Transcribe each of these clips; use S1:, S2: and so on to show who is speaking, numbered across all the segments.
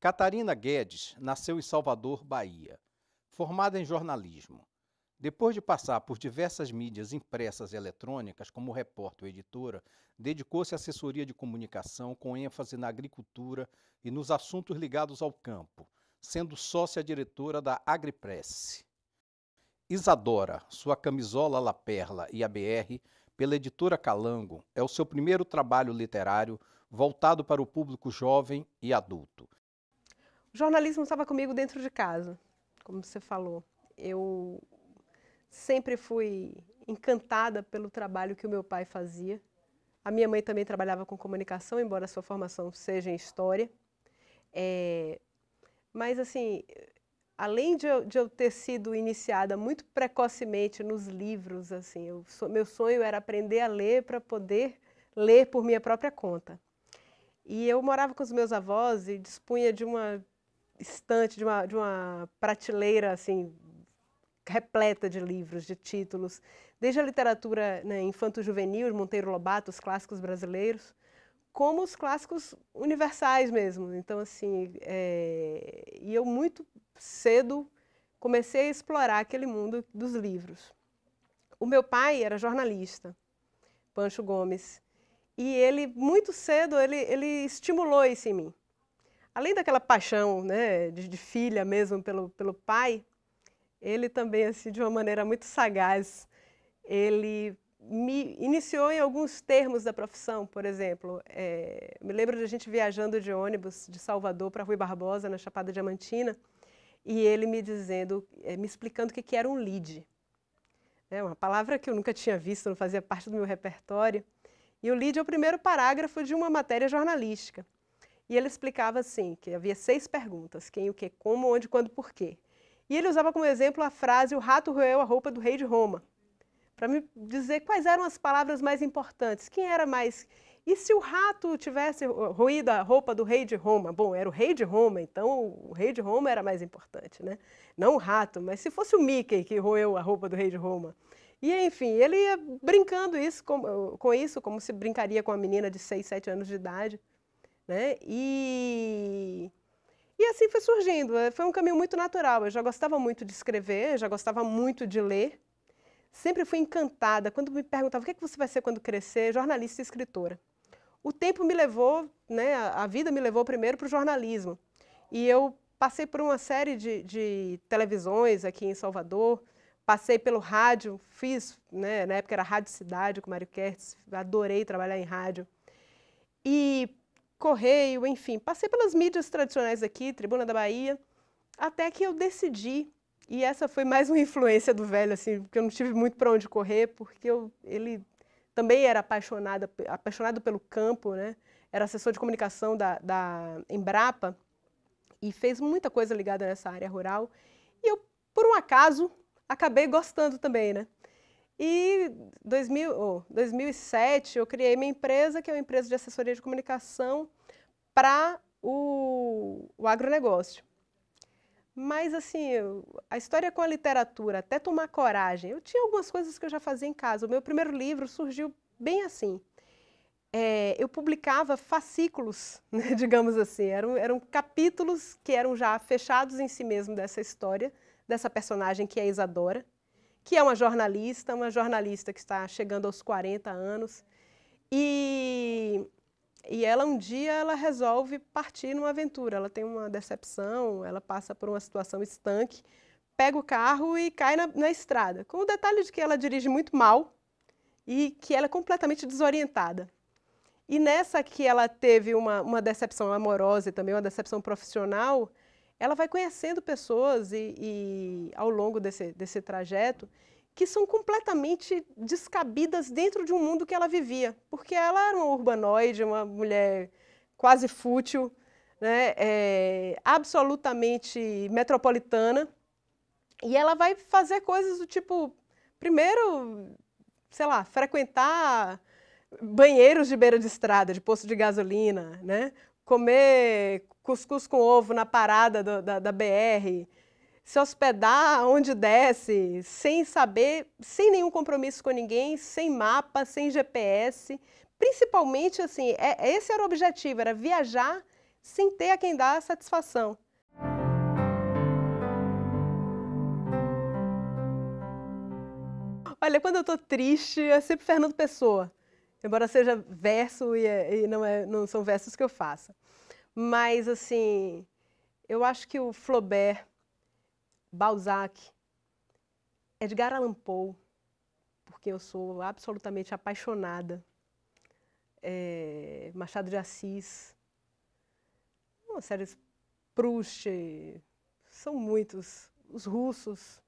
S1: Catarina Guedes nasceu em Salvador, Bahia. Formada em jornalismo. Depois de passar por diversas mídias impressas e eletrônicas como repórter ou editora, dedicou-se à assessoria de comunicação com ênfase na agricultura e nos assuntos ligados ao campo, sendo sócia-diretora da Agripress. Isadora, sua camisola La Perla e ABR, pela editora Calango, é o seu primeiro trabalho literário voltado para o público jovem e adulto o jornalismo estava comigo dentro de casa, como você falou. Eu sempre fui encantada pelo trabalho que o meu pai fazia. A minha mãe também trabalhava com comunicação, embora a sua formação seja em história. É, mas, assim, além de eu, de eu, ter sido iniciada muito precocemente nos livros, assim, eu, meu sonho era aprender a ler para poder ler por minha própria conta. E eu morava com os meus avós e dispunha de uma estante, de uma, de uma prateleira assim repleta de livros, de títulos, desde a literatura né, infanto-juvenil, Monteiro Lobato, os clássicos brasileiros, como os clássicos universais mesmo. Então, assim, é... e eu muito cedo comecei a explorar aquele mundo dos livros. O meu pai era jornalista, Pancho Gomes, e ele, muito cedo, ele, ele estimulou isso em mim além daquela paixão né, de, de, filha mesmo pelo, pelo pai, ele também, assim, de uma maneira muito sagaz, ele me iniciou em alguns termos da profissão, por exemplo. É, me lembro de a gente viajando de ônibus de Salvador para Rui Barbosa, na Chapada Diamantina, e ele me dizendo, é, me explicando o que, era um lead. É uma palavra que eu nunca tinha visto, não fazia parte do meu repertório. E o lead é o primeiro parágrafo de uma matéria jornalística. E ele explicava assim, que havia seis perguntas, quem, o que, como, onde, quando, por quê. E ele usava como exemplo a frase o rato roeu a roupa do rei de Roma, para me dizer quais eram as palavras mais importantes, quem era mais... E se o rato tivesse roído a roupa do rei de Roma? Bom, era o rei de Roma, então o rei de Roma era mais importante, né? Não o rato, mas se fosse o Mickey que roeu a roupa do rei de Roma. E enfim, ele ia brincando isso, com, com isso, como se brincaria com uma menina de 6, 7 anos de idade. Né? E, e assim foi surgindo, é, foi um caminho muito natural. Eu já gostava muito de escrever, já gostava muito de ler. Sempre fui encantada. Quando me perguntavam o que, é que você vai ser quando crescer, jornalista e escritora. O tempo me levou, né, a vida me levou primeiro para o jornalismo. E eu passei por uma série de, de televisões aqui em Salvador, passei pelo rádio, fiz, né, na época era Rádio Cidade com Mário Kertz, adorei trabalhar em rádio. E correio, enfim, passei pelas mídias tradicionais aqui, Tribuna da Bahia, até que eu decidi, e essa foi mais uma influência do velho, assim, porque eu não tive muito para onde correr, porque eu, ele também era apaixonado, apaixonado pelo campo, né? Era assessor de comunicação da, da Embrapa e fez muita coisa ligada nessa área rural. E eu, por um acaso, acabei gostando também, né? E 2000, oh, 2007 eu criei minha empresa, que é uma empresa de assessoria de comunicação para o, o agronegócio. Mas, assim, eu, a história com a literatura, até tomar coragem, eu tinha algumas coisas que eu já fazia em casa. O meu primeiro livro surgiu bem assim. É, eu publicava fascículos, né, digamos assim, eram, eram capítulos que eram já fechados em si mesmo dessa história, dessa personagem que é Isadora, que é uma jornalista, uma jornalista que está chegando aos 40 anos. E, e ela um dia ela resolve partir numa aventura. Ela tem uma decepção, ela passa por uma situação estanque, pega o carro e cai na, na estrada. Com o detalhe de que ela dirige muito mal e que ela é completamente desorientada. E nessa que ela teve uma, uma decepção amorosa e também uma decepção profissional, ela vai conhecendo pessoas e, e ao longo desse, desse trajeto que são completamente descabidas dentro de um mundo que ela vivia, porque ela era uma urbanoide, uma mulher quase fútil, né, é, absolutamente metropolitana, e ela vai fazer coisas do tipo, primeiro, sei lá, frequentar banheiros de beira de estrada, de posto de gasolina, né, comer cuscuz com ovo na parada do, da, da BR, se hospedar onde desce, sem saber, sem nenhum compromisso com ninguém, sem mapa, sem GPS. Principalmente, assim, é, esse era o objetivo, era viajar sem ter a quem dar satisfação. Olha, quando eu estou triste, é sempre Fernando Pessoa. Embora seja verso e, é, e não, é, não são versos que eu faça. Mas, assim, eu acho que o Flaubert, Balzac, Edgar Allan Poe, porque eu sou absolutamente apaixonada, é, Machado de Assis, uma série de Proust, são muitos, os russos,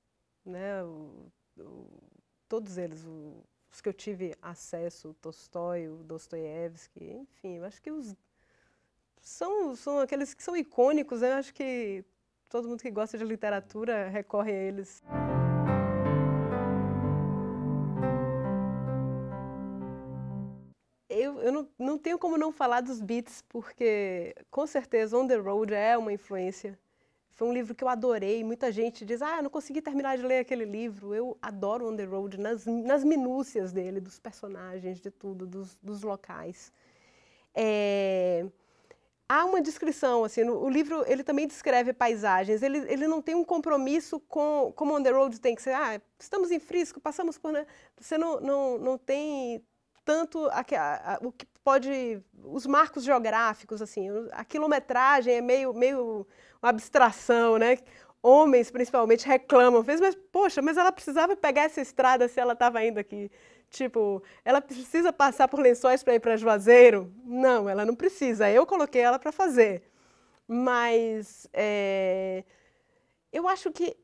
S1: né, o, o, todos eles, o, os que eu tive acesso, Tolstói, Dostoiévski, enfim, eu acho que os são, são aqueles que são icônicos, né? Eu acho que todo mundo que gosta de literatura recorre a eles. Eu, eu não, não tenho como não falar dos Beats, porque com certeza On the Road é uma influência. Foi um livro que eu adorei. Muita gente diz: Ah, não consegui terminar de ler aquele livro. Eu adoro On the Road nas, nas minúcias dele, dos personagens, de tudo, dos, dos locais. É há uma descrição, assim, no, o livro ele também descreve paisagens, ele, ele não tem um compromisso com, como On The Road tem que ser, ah, estamos em Frisco, passamos por, né? você não, não, não tem tanto a, a, a, o que pode, os marcos geográficos, assim, a quilometragem é meio, meio uma abstração, né? homens principalmente reclamam, vezes, mas poxa, mas ela precisava pegar essa estrada se ela estava indo aqui. Tipo, ela precisa passar por lençóis para ir para Juazeiro? Não, ela não precisa. Eu coloquei ela para fazer. Mas é, eu acho que,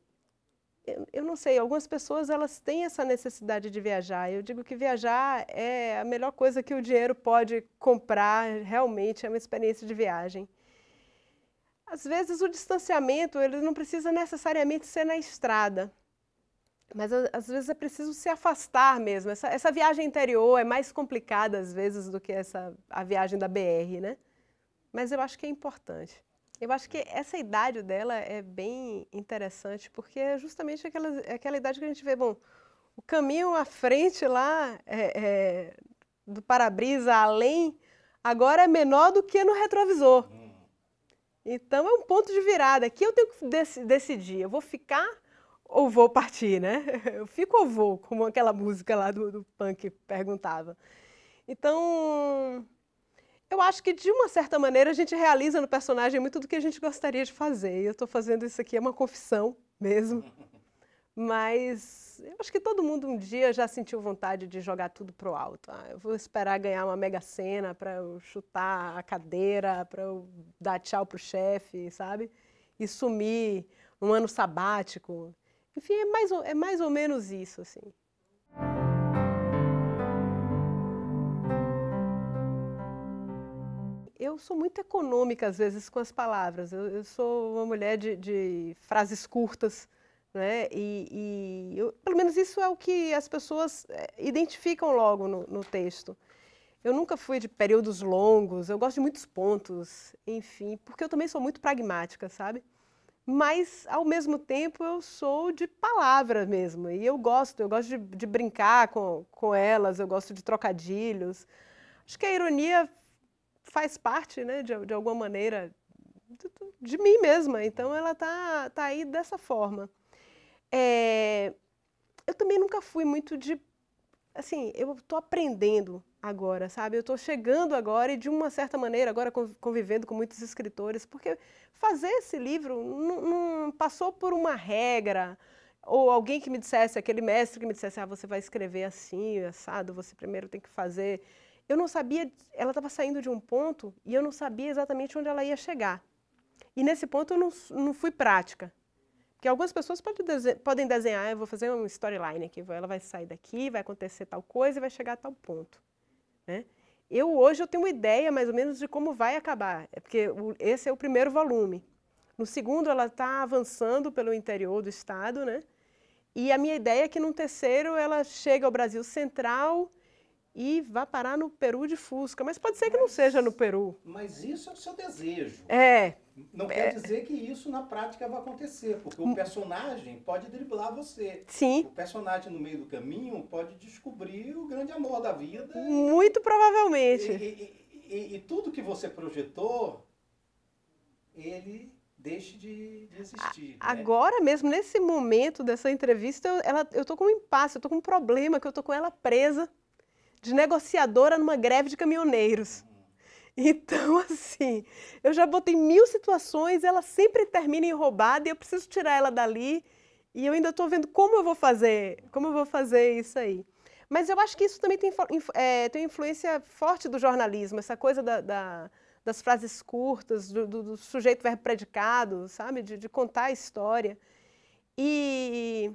S1: eu, eu não sei, algumas pessoas elas têm essa necessidade de viajar. Eu digo que viajar é a melhor coisa que o dinheiro pode comprar, realmente, é uma experiência de viagem. Às vezes o distanciamento ele não precisa necessariamente ser na estrada, mas às vezes é preciso se afastar mesmo. Essa, essa viagem interior é mais complicada às vezes do que essa a viagem da BR, né? Mas eu acho que é importante. Eu acho que essa idade dela é bem interessante porque é justamente aquela aquela idade que a gente vê bom o caminho à frente lá é, é, do para-brisa além agora é menor do que no retrovisor. Então é um ponto de virada. Aqui eu tenho que dec decidir, eu vou ficar ou vou partir, né? Eu fico ou vou, como aquela música lá do, do punk perguntava. Então, eu acho que de uma certa maneira a gente realiza no personagem muito do que a gente gostaria de fazer. E eu estou fazendo isso aqui, é uma confissão mesmo. Mas eu acho que todo mundo um dia já sentiu vontade de jogar tudo pro alto. Ah, eu vou esperar ganhar uma mega cena para eu chutar a cadeira, para eu dar tchau pro chefe, sabe? E sumir um ano sabático. Enfim, é mais, é mais ou menos isso, assim. eu sou muito econômica às vezes com as palavras. Eu, eu sou uma mulher de, de, frases curtas. Né? E, e eu, pelo menos isso é o que as pessoas eh, identificam logo no, no texto. Eu nunca fui de períodos longos, eu gosto de muitos pontos, enfim, porque eu também sou muito pragmática, sabe? Mas, ao mesmo tempo, eu sou de palavra mesmo, e eu gosto, eu gosto de, de brincar com, com elas, eu gosto de trocadilhos. Acho que a ironia faz parte, né, de, de alguma maneira, de, de mim mesma, então ela tá, tá aí dessa forma. É, eu também nunca fui muito de. Assim, eu estou aprendendo agora, sabe? Eu estou chegando agora e, de uma certa maneira, agora convivendo com muitos escritores, porque fazer esse livro não, passou por uma regra ou alguém que me dissesse, aquele mestre que me dissesse, ah, você vai escrever assim, assado, você primeiro tem que fazer. Eu não sabia, ela estava saindo de um ponto e eu não sabia exatamente onde ela ia chegar. E nesse ponto eu não, não fui prática. Porque algumas pessoas podem desenhar, podem ah, desenhar eu vou fazer um storyline aqui, ela vai sair daqui, vai acontecer tal coisa e vai chegar a tal ponto. Né? Eu hoje eu tenho uma ideia mais ou menos de como vai acabar, é porque esse é o primeiro volume. No segundo ela está avançando pelo interior do estado, né? E a minha ideia é que no terceiro ela chega ao Brasil central e vá parar no Peru de Fusca. Mas pode ser que não seja no Peru. Mas isso é o seu desejo. É. Não é, quer dizer que isso na prática vai acontecer, porque o hum. personagem pode driblar você. Sim. O personagem no meio do caminho pode descobrir o grande amor da vida. Muito e, provavelmente. E, e, e tudo que você projetou, ele deixe de, existir. A, né? Agora mesmo, nesse momento dessa entrevista, eu, estou eu tô com um impasse, eu tô com um problema, que eu tô com ela presa de negociadora numa greve de caminhoneiros. Então, assim, eu já botei mil situações, ela sempre termina em roubada e eu preciso tirar ela dali. E eu ainda estou vendo como eu vou fazer, como eu vou fazer isso aí. Mas eu acho que isso também tem, é, tem influência forte do jornalismo, essa coisa da, da, das frases curtas, do, do, do, sujeito verbo predicado, sabe? De, de contar a história. E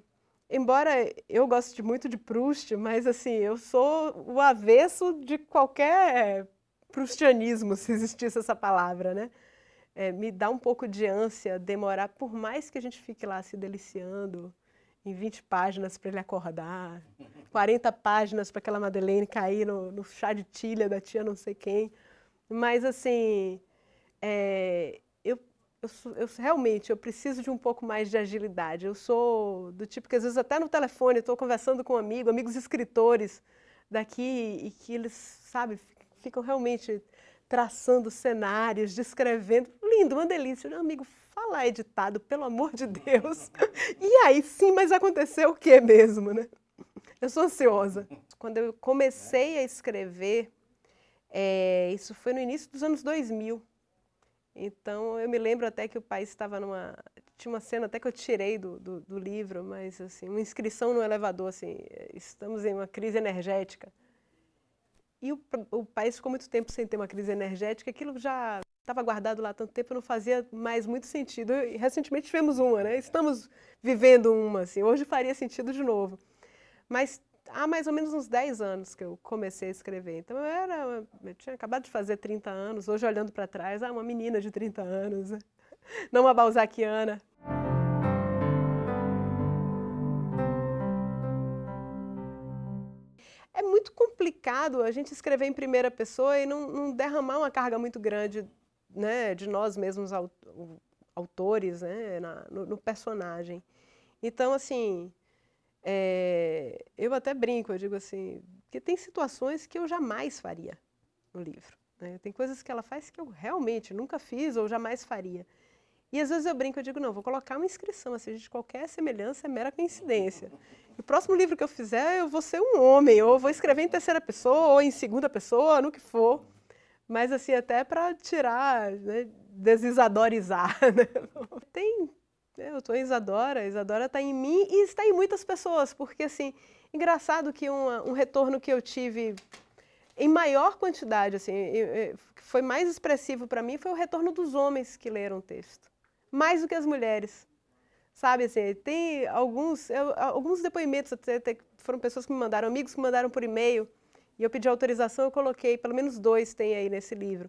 S1: embora eu goste muito de Proust, mas assim, eu sou o avesso de qualquer prustianismo, se existisse essa palavra, né? É, me dá um pouco de ânsia demorar, por mais que a gente fique lá se deliciando em 20 páginas para ele acordar, 40 páginas para aquela Madeleine cair no, no, chá de tilha da tia não sei quem. Mas, assim, é, eu, sou, eu, realmente eu preciso de um pouco mais de agilidade. Eu sou do tipo que às vezes até no telefone estou conversando com um amigo, amigos escritores daqui e que eles, sabe, ficam realmente traçando cenários, descrevendo. Lindo, uma delícia. Meu amigo, fala editado, pelo amor de Deus. E aí sim, mas aconteceu o que mesmo, né? Eu sou ansiosa. Quando eu comecei a escrever, é, isso foi no início dos anos 2000. Então, eu me lembro até que o país estava numa. Tinha uma cena até que eu tirei do, do, do, livro, mas assim, uma inscrição no elevador, assim, estamos em uma crise energética. E o, o país ficou muito tempo sem ter uma crise energética, aquilo já estava guardado lá tanto tempo, não fazia mais muito sentido. E recentemente tivemos uma, né? Estamos vivendo uma, assim, hoje faria sentido de novo. Mas há mais ou menos uns 10 anos que eu comecei a escrever. Então eu era, eu tinha acabado de fazer 30 anos, hoje olhando para trás, ah, uma menina de 30 anos, não uma balzaquiana. É muito complicado a gente escrever em primeira pessoa e não, não derramar uma carga muito grande né, de nós mesmos autores né, na, no, no personagem. Então, assim, é, eu até brinco, eu digo assim, que tem situações que eu jamais faria no livro. Né? Tem coisas que ela faz que eu realmente nunca fiz ou jamais faria. E às vezes eu brinco, eu digo, não, vou colocar uma inscrição, assim, de qualquer semelhança é mera coincidência. o próximo livro que eu fizer, eu vou ser um homem, ou vou escrever em terceira pessoa, ou em segunda pessoa, no que for. Mas assim, até para tirar, né, desisadorizar. Né? Tem eu estou em Isadora, Isadora está em mim e está em muitas pessoas, porque assim, engraçado que um um retorno que eu tive em maior quantidade, assim, foi mais expressivo para mim, foi o retorno dos homens que leram o texto, mais do que as mulheres. Sabe, assim, tem alguns, eu, alguns depoimentos, até, até, foram pessoas que me mandaram, amigos que me mandaram por e-mail, e eu pedi autorização, eu coloquei, pelo menos dois tem aí nesse livro.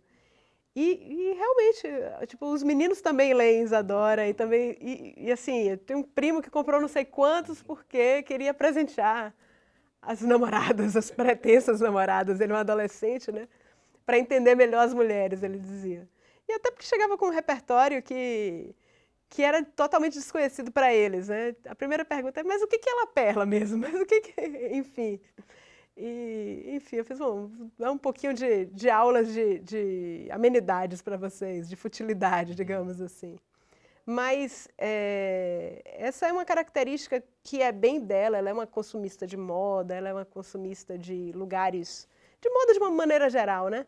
S1: E, e, realmente, tipo, os meninos também leem Isadora e também, e, e assim, eu tenho um primo que comprou não sei quantos porque queria presentear as namoradas, as pretensas namoradas, ele é um adolescente, né? Para entender melhor as mulheres, ele dizia. E até porque chegava com um repertório que que era totalmente desconhecido para eles, né? A primeira pergunta é, mas o que que ela é perla mesmo? Mas o que que, é? enfim. E, enfim, eu fiz um, é um pouquinho de, de aulas de, de amenidades para vocês, de futilidade, uhum. digamos assim. Mas é, essa é uma característica que é bem dela. Ela é uma consumista de moda, ela é uma consumista de lugares, de moda de uma maneira geral, né?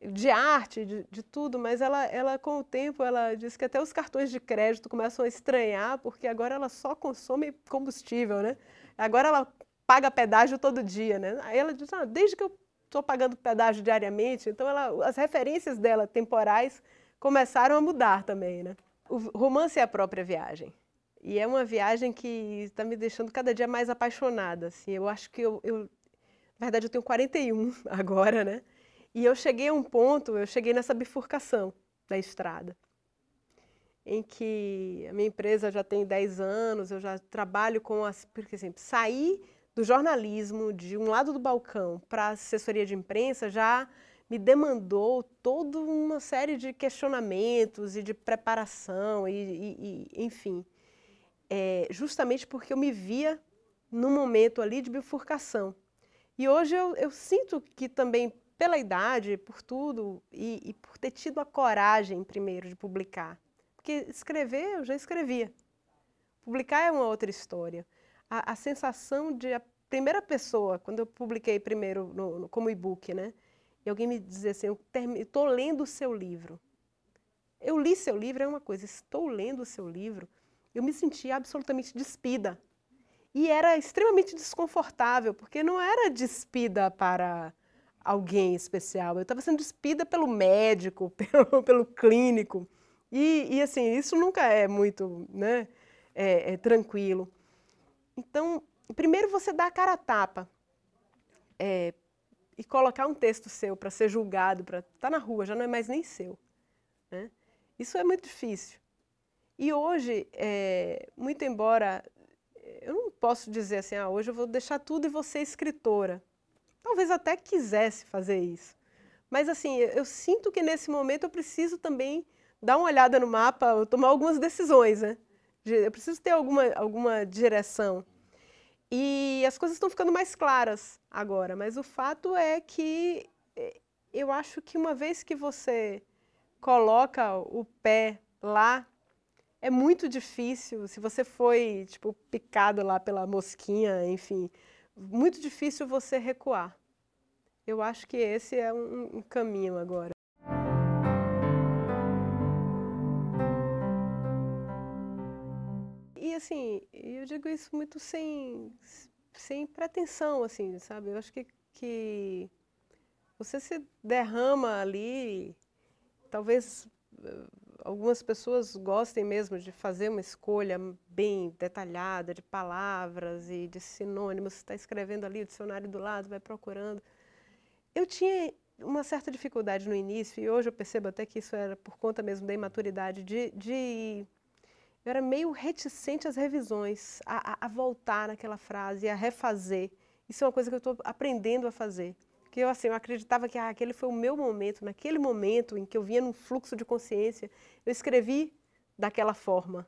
S1: De arte, de, de tudo, mas ela, ela, com o tempo, ela diz que até os cartões de crédito começam a estranhar, porque agora ela só consome combustível, né? Agora ela paga pedágio todo dia, né? Aí ela diz, ah, desde que eu estou pagando pedágio diariamente, então ela, as referências dela temporais começaram a mudar também, né? O romance é a própria viagem. E é uma viagem que está me deixando cada dia mais apaixonada, assim. Eu acho que eu, eu... Na verdade, eu tenho 41 agora, né? E eu cheguei a um ponto, eu cheguei nessa bifurcação da estrada, em que a minha empresa já tem 10 anos, eu já trabalho com as... Por exemplo, assim, sair do jornalismo, de um lado do balcão para a assessoria de imprensa, já me demandou toda uma série de questionamentos e de preparação, e, e, e enfim. É, justamente porque eu me via num momento ali de bifurcação. E hoje eu, eu sinto que também pela idade, por tudo, e, e, por ter tido a coragem primeiro de publicar. Porque escrever eu já escrevia. Publicar é uma outra história a, a sensação de a primeira pessoa, quando eu publiquei primeiro no, no, como e-book, né? E alguém me dizer assim, estou lendo o seu livro. Eu li seu livro é uma coisa, estou lendo o seu livro. Eu me sentia absolutamente despida. E era extremamente desconfortável, porque não era despida para alguém especial. Eu estava sendo despida pelo médico, pelo, pelo clínico. E, e, assim, isso nunca é muito né, é, é tranquilo. Então, primeiro você dá a cara a tapa é, e colocar um texto seu para ser julgado, para estar tá na rua, já não é mais nem seu. Né? Isso é muito difícil. E hoje, é, muito embora eu não posso dizer assim, ah, hoje eu vou deixar tudo e vou ser escritora. Talvez até quisesse fazer isso. Mas assim, eu, eu sinto que nesse momento eu preciso também dar uma olhada no mapa, tomar algumas decisões, né? Eu preciso ter alguma, alguma direção. E as coisas estão ficando mais claras agora, mas o fato é que eh, eu acho que uma vez que você coloca o pé lá, é muito difícil. Se você foi tipo picado lá pela mosquinha, enfim, muito difícil você recuar. Eu acho que esse é um, um caminho agora. assim, eu digo isso muito sem, sem pretensão, assim, sabe? Eu acho que, que você se derrama ali, talvez eh, algumas pessoas gostem mesmo de fazer uma escolha bem detalhada de palavras e de sinônimos. Você está escrevendo ali o dicionário do lado, vai procurando. Eu tinha uma certa dificuldade no início, e hoje eu percebo até que isso era por conta mesmo da imaturidade, de, de eu era meio reticente às revisões, a, a, a voltar naquela frase, a refazer. Isso é uma coisa que eu estou aprendendo a fazer. Porque eu, assim, eu acreditava que ah, aquele foi o meu momento, naquele momento em que eu vinha num fluxo de consciência, eu escrevi daquela forma.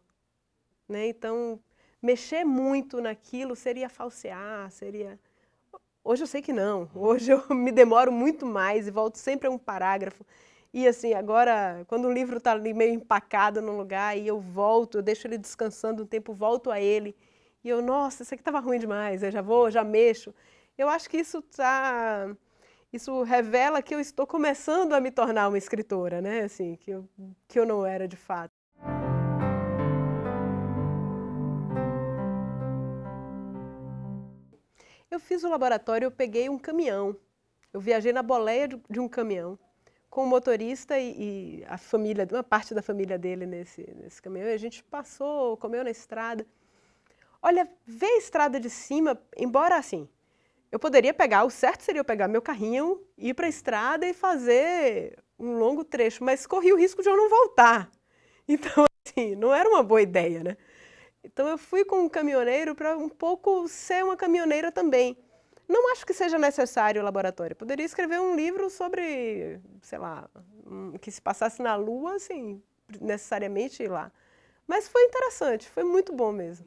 S1: Né? Então, mexer muito naquilo seria falsear, seria. Hoje eu sei que não. Hoje eu me demoro muito mais e volto sempre a um parágrafo. E assim, agora, quando o livro está ali meio empacado num lugar e eu volto, eu deixo ele descansando um tempo, volto a ele e eu, nossa, isso aqui estava ruim demais, eu já vou, já mexo. Eu acho que isso tá isso revela que eu estou começando a me tornar uma escritora, né? Assim, que eu, que eu não era de fato. Eu fiz o laboratório, eu peguei um caminhão. Eu viajei na boleia de um caminhão com o motorista e, e, a família, uma parte da família dele nesse, nesse caminhão. E a gente passou, comeu na estrada. Olha, ver a estrada de cima, embora assim, eu poderia pegar, o certo seria eu pegar meu carrinho, ir para a estrada e fazer um longo trecho, mas corri o risco de eu não voltar. Então, assim, não era uma boa ideia, né? Então eu fui com um caminhoneiro para um pouco ser uma caminhoneira também. Não acho que seja necessário o laboratório. Poderia escrever um livro sobre, sei lá, que se passasse na Lua, assim, necessariamente ir lá. Mas foi interessante, foi muito bom mesmo.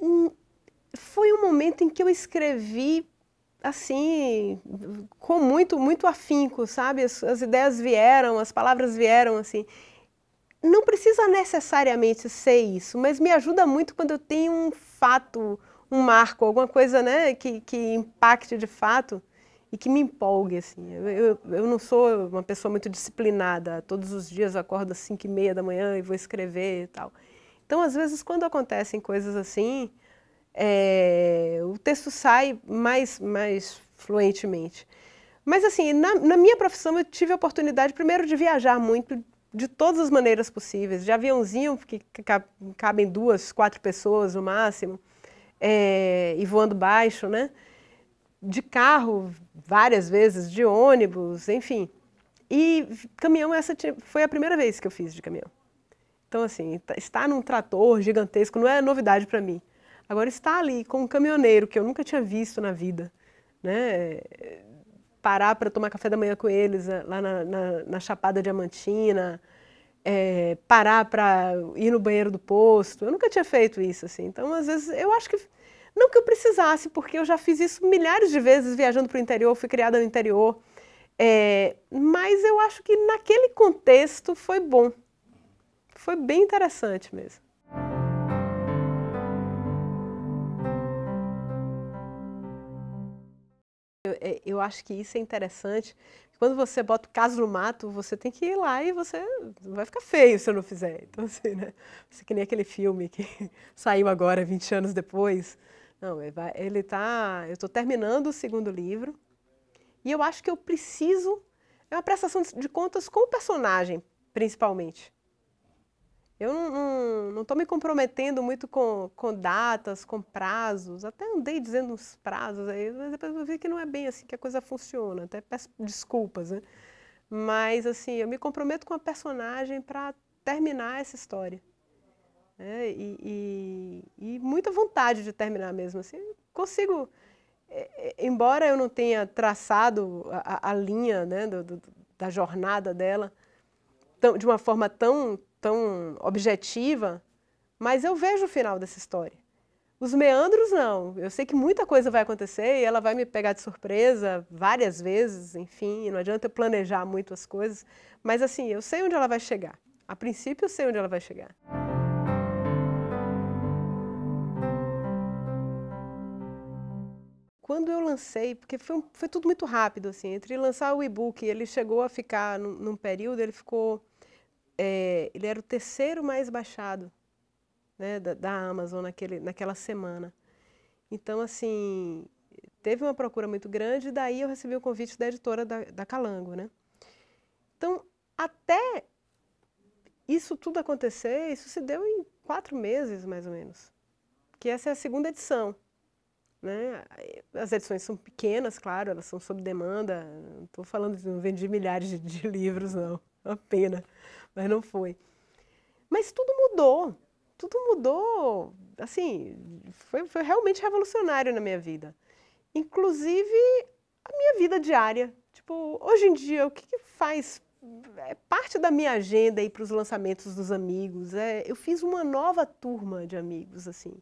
S1: Hum, foi um momento em que eu escrevi assim, com muito, muito afinco, sabe? As, as ideias vieram, as palavras vieram, assim não precisa necessariamente ser isso, mas me ajuda muito quando eu tenho um fato, um marco, alguma coisa né, que, que impacte de fato e que me empolgue. Assim. Eu, eu, eu não sou uma pessoa muito disciplinada, todos os dias eu acordo às 5 e meia da manhã e vou escrever e tal. Então, às vezes, quando acontecem coisas assim, é, o texto sai mais, mais fluentemente. Mas, assim, na, na minha profissão eu tive a oportunidade, primeiro, de viajar muito, de todas as maneiras possíveis, de aviãozinho, que cabem duas, quatro pessoas no máximo, é, e voando baixo, né? De carro, várias vezes, de ônibus, enfim. E caminhão, essa foi a primeira vez que eu fiz de caminhão. Então, assim, tá, estar num trator gigantesco não é novidade para mim. Agora, estar ali com um caminhoneiro que eu nunca tinha visto na vida, né? parar para tomar café da manhã com eles eh, lá na, na, na Chapada Diamantina, é, parar para ir no banheiro do posto. Eu nunca tinha feito isso, assim. Então, às vezes, eu acho que. Não que eu precisasse, porque eu já fiz isso milhares de vezes viajando para o interior, fui criada no interior. É, mas eu acho que naquele contexto foi bom. Foi bem interessante mesmo. Eu, é, eu acho que isso é interessante. Quando você bota o caso no mato, você tem que ir lá e você vai ficar feio se eu não fizer. Então, assim, né? Você que nem aquele filme que saiu agora, 20 anos depois. Não, ele tá. Eu estou terminando o segundo livro e eu acho que eu preciso. É uma prestação de contas com o personagem, principalmente. Eu não, não, não tô me comprometendo muito com, com datas, com prazos. Até andei dizendo uns prazos aí, mas depois eu vi que não é bem assim que a coisa funciona. Até peço desculpas, né? Mas, assim, eu me comprometo com a personagem para terminar essa história. É, e, e, e, muita vontade de terminar mesmo. Assim, consigo, é, é, embora eu não tenha traçado a, a linha né, do, do, da jornada dela tão, de uma forma tão tão objetiva, mas eu vejo o final dessa história. Os meandros, não. Eu sei que muita coisa vai acontecer e ela vai me pegar de surpresa várias vezes, enfim, não adianta eu planejar muito as coisas, mas assim, eu sei onde ela vai chegar. A princípio, eu sei onde ela vai chegar. Quando eu lancei, porque foi, foi tudo muito rápido, assim, entre lançar o e-book, ele chegou a ficar num, num período, ele ficou é, ele era o terceiro mais baixado né, da, da, Amazon naquele, naquela semana. Então, assim, teve uma procura muito grande e daí eu recebi o convite da editora da, da Calango, né? Então, até isso tudo acontecer, isso se deu em quatro meses, mais ou menos. Que essa é a segunda edição. Né? As edições são pequenas, claro, elas são sob demanda. Não estou falando de não vender milhares de, de livros, não. Uma pena, mas não foi. Mas tudo mudou, tudo mudou, assim, foi, foi realmente revolucionário na minha vida. Inclusive a minha vida diária. Tipo, hoje em dia, o que, que faz é parte da minha agenda ir para os lançamentos dos amigos. É, eu fiz uma nova turma de amigos, assim,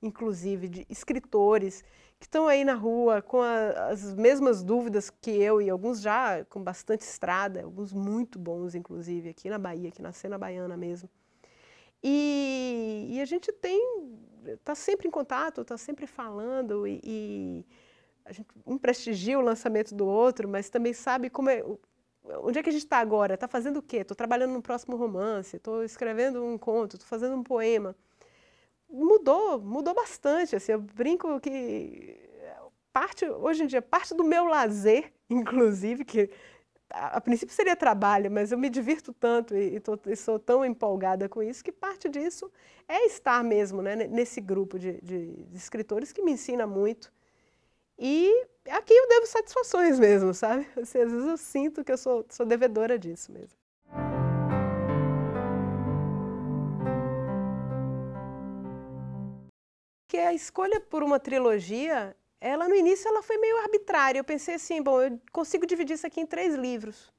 S1: inclusive de escritores que estão aí na rua com a, as mesmas dúvidas que eu e alguns já com bastante estrada, alguns muito bons, inclusive, aqui na Bahia, aqui na cena baiana mesmo. E, e a gente tem, está sempre em contato, está sempre falando e, e, a gente, um prestigia o lançamento do outro, mas também sabe como é, onde é que a gente está agora, está fazendo o quê? Estou trabalhando no próximo romance, estou escrevendo um conto, estou fazendo um poema mudou, mudou bastante. Assim, eu brinco que parte, hoje em dia, parte do meu lazer, inclusive, que a, a princípio seria trabalho, mas eu me divirto tanto e, e, tô, e, sou tão empolgada com isso que parte disso é estar mesmo né, nesse grupo de, de, de escritores que me ensina muito. E aqui eu devo satisfações mesmo, sabe? Assim, às vezes eu sinto que eu sou, sou devedora disso mesmo. que a escolha por uma trilogia, ela no início ela foi meio arbitrária. Eu pensei assim, bom, eu consigo dividir isso aqui em três livros.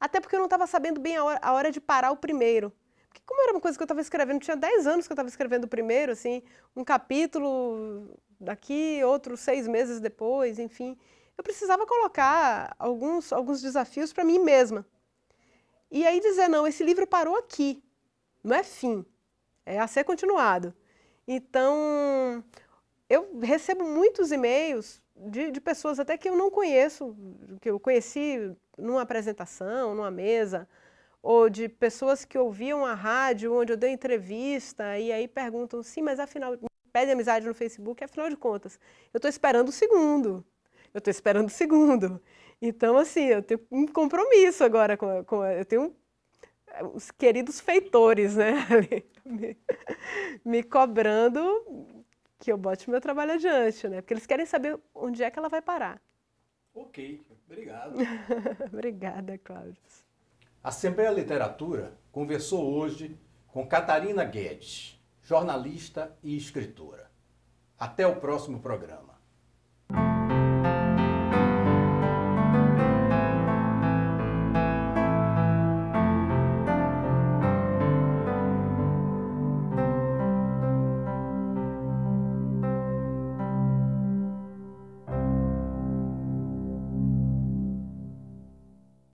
S1: Até porque eu não estava sabendo bem a hora, a hora de parar o primeiro. Porque como era uma coisa que eu estava escrevendo, tinha dez anos que eu estava escrevendo o primeiro, assim, um capítulo daqui, outro seis meses depois, enfim. Eu precisava colocar alguns, alguns desafios para mim mesma. E aí dizer, não, esse livro parou aqui, não é fim, é a ser continuado. Então, eu recebo muitos e-mails de, de, pessoas até que eu não conheço, que eu conheci numa apresentação, numa mesa, ou de pessoas que ouviam a rádio onde eu dei entrevista e aí perguntam, sim, mas afinal, me pede amizade no Facebook, afinal de contas, eu estou esperando o segundo, eu estou esperando o segundo. Então, assim, eu tenho um compromisso agora com, com eu tenho eh, os queridos feitores, né? me, me cobrando que eu bote meu trabalho adiante, né? Porque eles querem saber onde é que ela vai parar. Ok, obrigado. Obrigada, Cláudio. A Assembleia Literatura conversou hoje com Catarina Guedes, jornalista e escritora. Até o próximo programa.